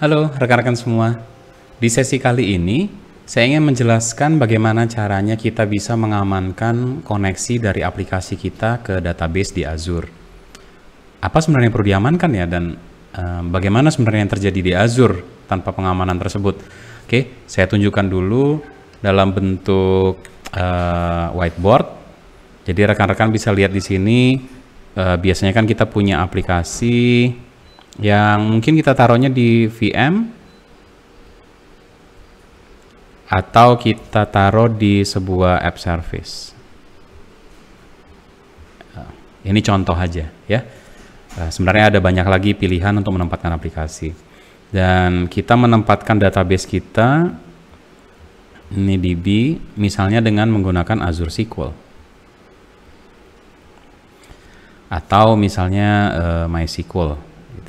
Halo rekan-rekan semua. Di sesi kali ini, saya ingin menjelaskan bagaimana caranya kita bisa mengamankan koneksi dari aplikasi kita ke database di Azure. Apa sebenarnya yang perlu diamankan ya dan e, bagaimana sebenarnya yang terjadi di Azure tanpa pengamanan tersebut? Oke, saya tunjukkan dulu dalam bentuk e, whiteboard. Jadi rekan-rekan bisa lihat di sini e, biasanya kan kita punya aplikasi yang mungkin kita taruhnya di VM atau kita taruh di sebuah app service. Eh, ini contoh aja ya. Eh, sebenarnya ada banyak lagi pilihan untuk menempatkan aplikasi. Dan kita menempatkan database kita ini DB misalnya dengan menggunakan Azure SQL. Atau misalnya uh, MySQL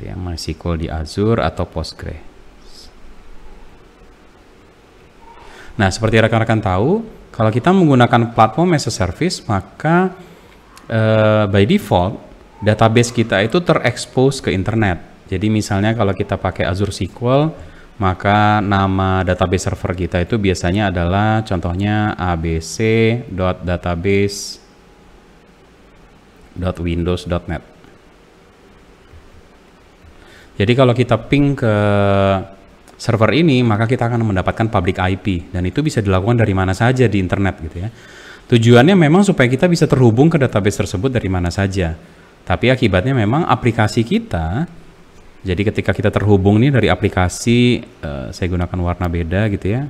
gitu ya MySQL di Azure atau Postgres. Nah, seperti rekan-rekan tahu, kalau kita menggunakan platform as a service, maka uh, by default database kita itu terekspos ke internet. Jadi misalnya kalau kita pakai Azure SQL, maka nama database server kita itu biasanya adalah contohnya abc.database.windows.net. Jadi kalau kita ping ke server ini, maka kita akan mendapatkan public IP dan itu bisa dilakukan dari mana saja di internet gitu ya. Tujuannya memang supaya kita bisa terhubung ke database tersebut dari mana saja. Tapi akibatnya memang aplikasi kita jadi ketika kita terhubung nih dari aplikasi uh, saya gunakan warna beda gitu ya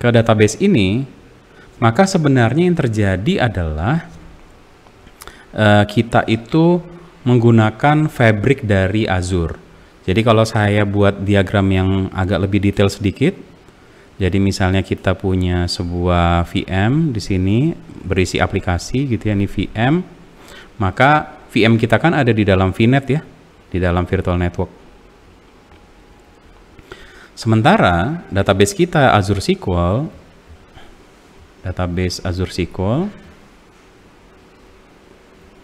ke database ini, maka sebenarnya yang terjadi adalah uh, kita itu menggunakan fabric dari Azure. Jadi kalau saya buat diagram yang agak lebih detail sedikit, jadi misalnya kita punya sebuah VM di sini berisi aplikasi gitu ya, ini VM, maka VM kita kan ada di dalam VNet ya, di dalam virtual network. Sementara database kita Azure SQL, database Azure SQL,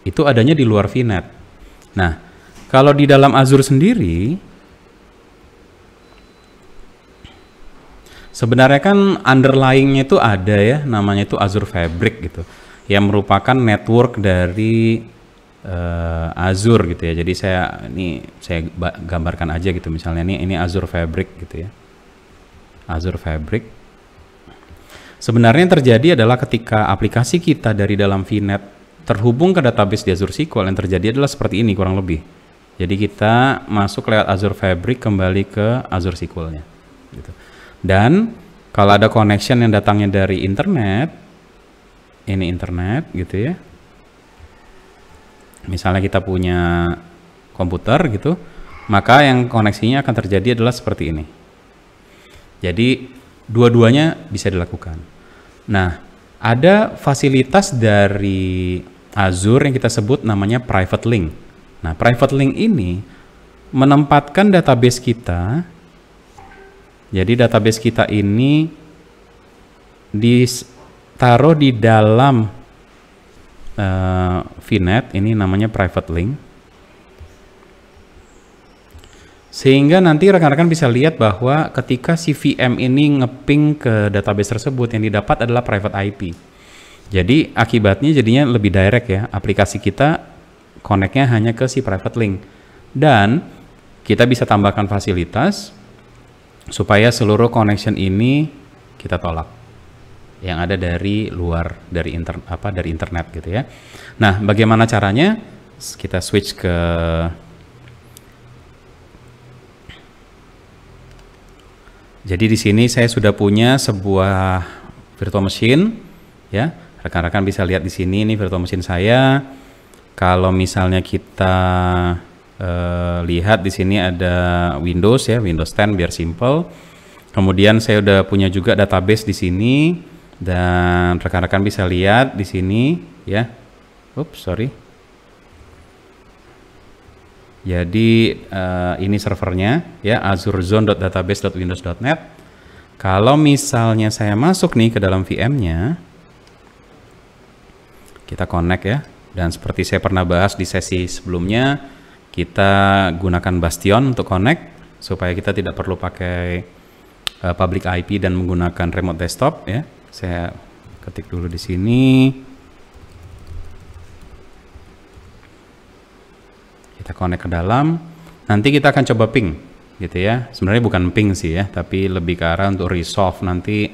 itu adanya di luar VNet. Nah, kalau di dalam Azure sendiri, sebenarnya kan underlyingnya itu ada ya, namanya itu Azure Fabric gitu, yang merupakan network dari uh, eh, Azure gitu ya. Jadi saya ini saya gambarkan aja gitu misalnya ini ini Azure Fabric gitu ya. Azure Fabric. Sebenarnya yang terjadi adalah ketika aplikasi kita dari dalam VNet terhubung ke database di Azure SQL yang terjadi adalah seperti ini kurang lebih. Jadi kita masuk lewat Azure Fabric kembali ke Azure SQL-nya. Gitu. Dan kalau ada connection yang datangnya dari internet, ini internet gitu ya. Misalnya kita punya komputer gitu, maka yang koneksinya akan terjadi adalah seperti ini. Jadi dua-duanya bisa dilakukan. Nah, ada fasilitas dari Azure yang kita sebut namanya private link. Nah, private link ini menempatkan database kita. Jadi database kita ini ditaruh di dalam uh, VNet, ini namanya private link. Sehingga nanti rekan-rekan bisa lihat bahwa ketika si VM ini ngeping ke database tersebut yang didapat adalah private IP. Jadi akibatnya jadinya lebih direct ya, aplikasi kita connectnya hanya ke si private link dan kita bisa tambahkan fasilitas supaya seluruh connection ini kita tolak yang ada dari luar dari inter, apa dari internet gitu ya. Nah, bagaimana caranya? Kita switch ke Jadi di sini saya sudah punya sebuah virtual machine ya. Rekan-rekan bisa lihat di sini ini virtual machine saya. Kalau misalnya kita uh, lihat di sini ada Windows ya, Windows 10 biar simple. Kemudian saya udah punya juga database di sini dan rekan-rekan bisa lihat di sini ya. Ups, sorry. Jadi uh, ini servernya ya azurezone.database.windows.net. Kalau misalnya saya masuk nih ke dalam VM-nya, kita connect ya. Dan seperti saya pernah bahas di sesi sebelumnya, kita gunakan Bastion untuk connect supaya kita tidak perlu pakai uh, public IP dan menggunakan remote desktop ya. Saya ketik dulu di sini. Kita connect ke dalam. Nanti kita akan coba ping gitu ya. Sebenarnya bukan ping sih ya, tapi lebih ke arah untuk resolve nanti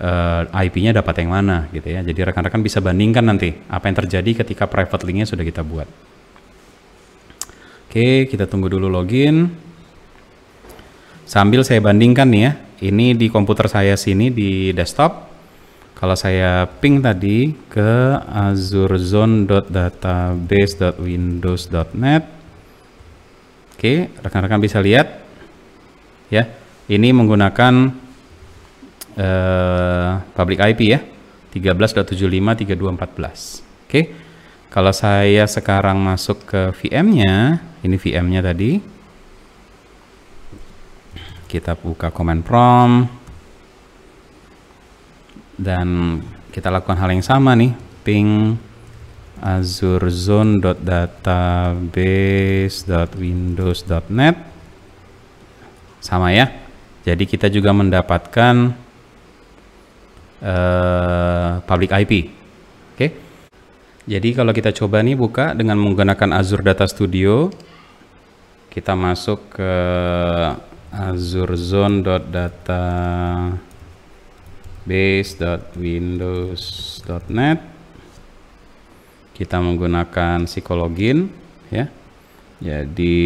uh, eh, IP-nya dapat yang mana gitu ya. Jadi rekan-rekan bisa bandingkan nanti apa yang terjadi ketika private link-nya sudah kita buat. Oke, kita tunggu dulu login. Sambil saya bandingkan nih ya, ini di komputer saya sini di desktop. Kalau saya ping tadi ke azurezone.database.windows.net. Oke, rekan-rekan bisa lihat ya, ini menggunakan Eh, public IP ya 13.75.32.14 oke okay. kalau saya sekarang masuk ke VM-nya ini VM-nya tadi kita buka command prompt dan kita lakukan hal yang sama nih ping azurzone.database.windows.net sama ya jadi kita juga mendapatkan Eh, public IP. Oke. Okay? Jadi kalau kita coba nih buka dengan menggunakan Azure Data Studio, kita masuk ke azureZone.database.windows.net. Kita menggunakan psikologin ya. Jadi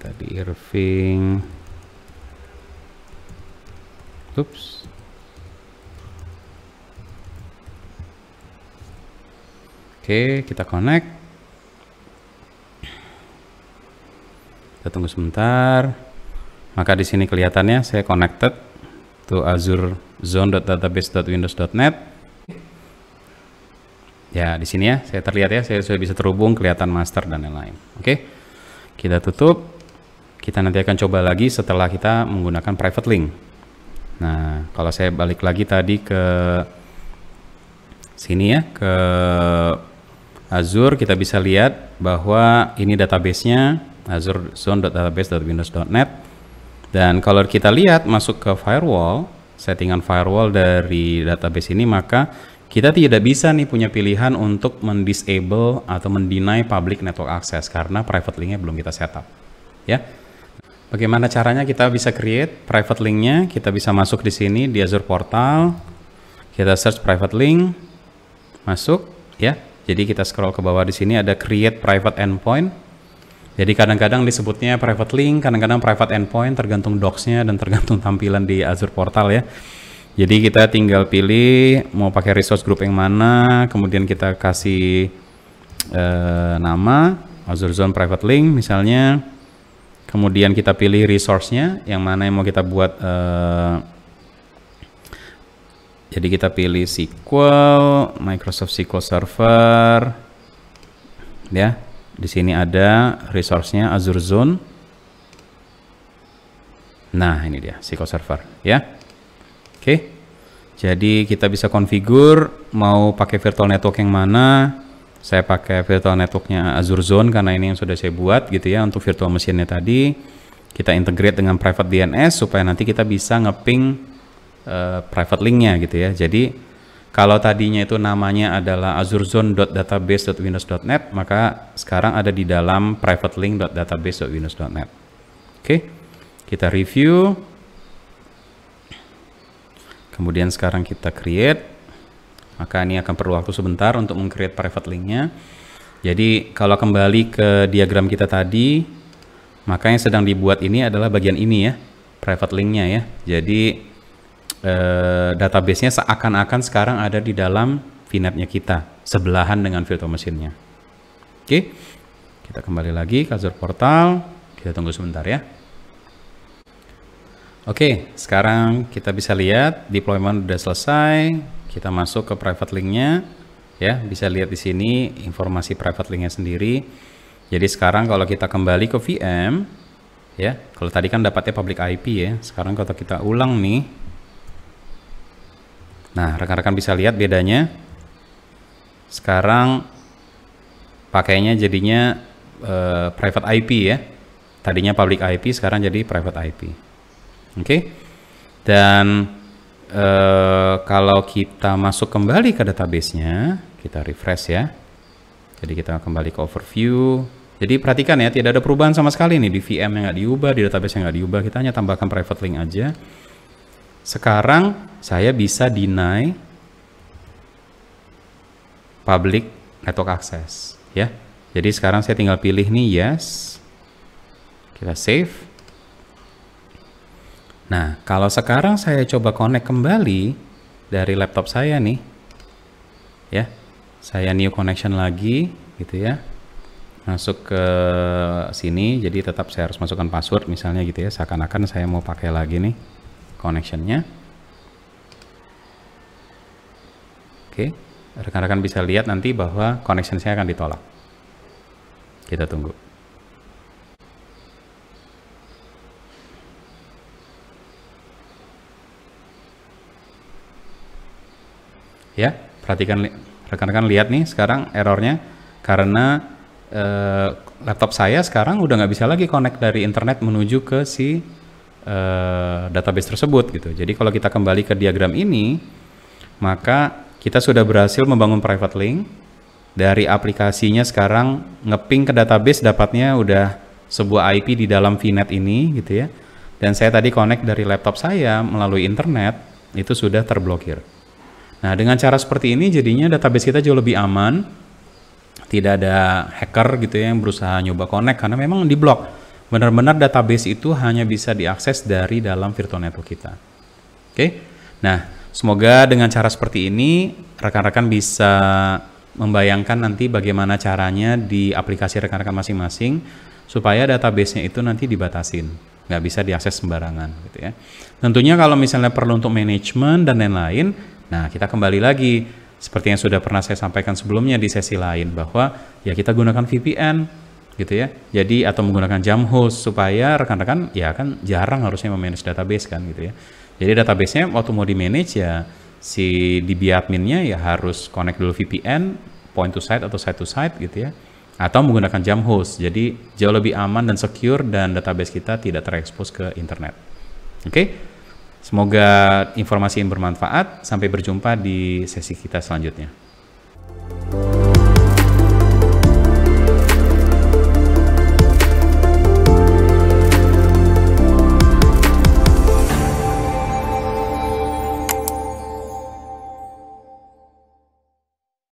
tadi Irving Oops. Oke, kita connect. Kita tunggu sebentar. Maka di sini kelihatannya saya connected to Azure zone.database.windows.net. Ya, di sini ya, saya terlihat ya, saya sudah bisa terhubung, kelihatan master dan lain-lain. Oke. Kita tutup. Kita nanti akan coba lagi setelah kita menggunakan private link. Nah, kalau saya balik lagi tadi ke sini ya, ke Azure kita bisa lihat bahwa ini databasenya Azure azurezone.database.windows.net dan kalau kita lihat masuk ke firewall settingan firewall dari database ini maka kita tidak bisa nih punya pilihan untuk mendisable atau mendeny public network access karena private linknya belum kita setup ya bagaimana caranya kita bisa create private linknya kita bisa masuk di sini di Azure portal kita search private link masuk ya jadi kita scroll ke bawah di sini ada create private endpoint. Jadi kadang-kadang disebutnya private link, kadang-kadang private endpoint tergantung docs-nya dan tergantung tampilan di Azure Portal ya. Jadi kita tinggal pilih mau pakai resource group yang mana, kemudian kita kasih eh, nama Azure Zone private link misalnya. Kemudian kita pilih resource-nya yang mana yang mau kita buat eh, jadi kita pilih SQL, Microsoft SQL Server, ya. Di sini ada resource-nya Azure Zone. Nah, ini dia SQL Server, ya. Oke. Jadi kita bisa konfigur mau pakai virtual network yang mana. Saya pakai virtual networknya Azure Zone karena ini yang sudah saya buat gitu ya untuk virtual mesinnya tadi. Kita integrate dengan private DNS supaya nanti kita bisa ngeping Eh, private linknya gitu ya. Jadi kalau tadinya itu namanya adalah azurezone.database.windows.net maka sekarang ada di dalam private link.database.windows.net. Oke. Kita review. Kemudian sekarang kita create. Maka ini akan perlu waktu sebentar untuk meng private linknya. Jadi kalau kembali ke diagram kita tadi, maka yang sedang dibuat ini adalah bagian ini ya, private linknya ya. Jadi Eh, database-nya seakan-akan sekarang ada di dalam vnet nya kita, sebelahan dengan virtual mesinnya. Oke, kita kembali lagi ke Azure Portal. Kita tunggu sebentar ya. Oke, sekarang kita bisa lihat deployment sudah selesai. Kita masuk ke private link-nya. Ya, bisa lihat di sini informasi private link-nya sendiri. Jadi sekarang kalau kita kembali ke VM, ya, kalau tadi kan dapatnya public IP ya. Sekarang kalau kita ulang nih, Nah, rekan-rekan bisa lihat bedanya. Sekarang pakainya jadinya uh, private IP ya. Tadinya public IP, sekarang jadi private IP. Oke. Okay? Dan uh, kalau kita masuk kembali ke database-nya, kita refresh ya. Jadi kita kembali ke overview. Jadi perhatikan ya, tidak ada perubahan sama sekali nih di VM yang nggak diubah, di database yang nggak diubah. Kita hanya tambahkan private link aja. Sekarang saya bisa deny public network access, ya. Jadi sekarang saya tinggal pilih nih yes. Kita save. Nah, kalau sekarang saya coba connect kembali dari laptop saya nih. Ya. Saya new connection lagi gitu ya. Masuk ke sini jadi tetap saya harus masukkan password misalnya gitu ya. Seakan-akan saya mau pakai lagi nih connectionnya oke rekan-rekan bisa lihat nanti bahwa connection saya akan ditolak kita tunggu ya perhatikan rekan-rekan lihat nih sekarang errornya karena e, laptop saya sekarang udah nggak bisa lagi connect dari internet menuju ke si Eh, database tersebut gitu. Jadi kalau kita kembali ke diagram ini, maka kita sudah berhasil membangun private link dari aplikasinya sekarang ngeping ke database dapatnya udah sebuah IP di dalam VNet ini gitu ya. Dan saya tadi connect dari laptop saya melalui internet itu sudah terblokir. Nah, dengan cara seperti ini jadinya database kita jauh lebih aman. Tidak ada hacker gitu ya yang berusaha nyoba connect karena memang di diblok benar-benar database itu hanya bisa diakses dari dalam virtual network kita. Oke. Okay? Nah, semoga dengan cara seperti ini rekan-rekan bisa membayangkan nanti bagaimana caranya di aplikasi rekan-rekan masing-masing supaya databasenya itu nanti dibatasin, nggak bisa diakses sembarangan gitu ya. Tentunya kalau misalnya perlu untuk manajemen dan lain-lain, nah kita kembali lagi seperti yang sudah pernah saya sampaikan sebelumnya di sesi lain bahwa ya kita gunakan VPN gitu ya. Jadi atau menggunakan jam host supaya rekan-rekan ya kan jarang harusnya memanage database kan gitu ya. Jadi databasenya waktu mau di manage ya si DB adminnya ya harus connect dulu VPN point to site atau site to site gitu ya. Atau menggunakan jam host. Jadi jauh lebih aman dan secure dan database kita tidak terekspos ke internet. Oke. Okay? Semoga informasi ini bermanfaat. Sampai berjumpa di sesi kita selanjutnya.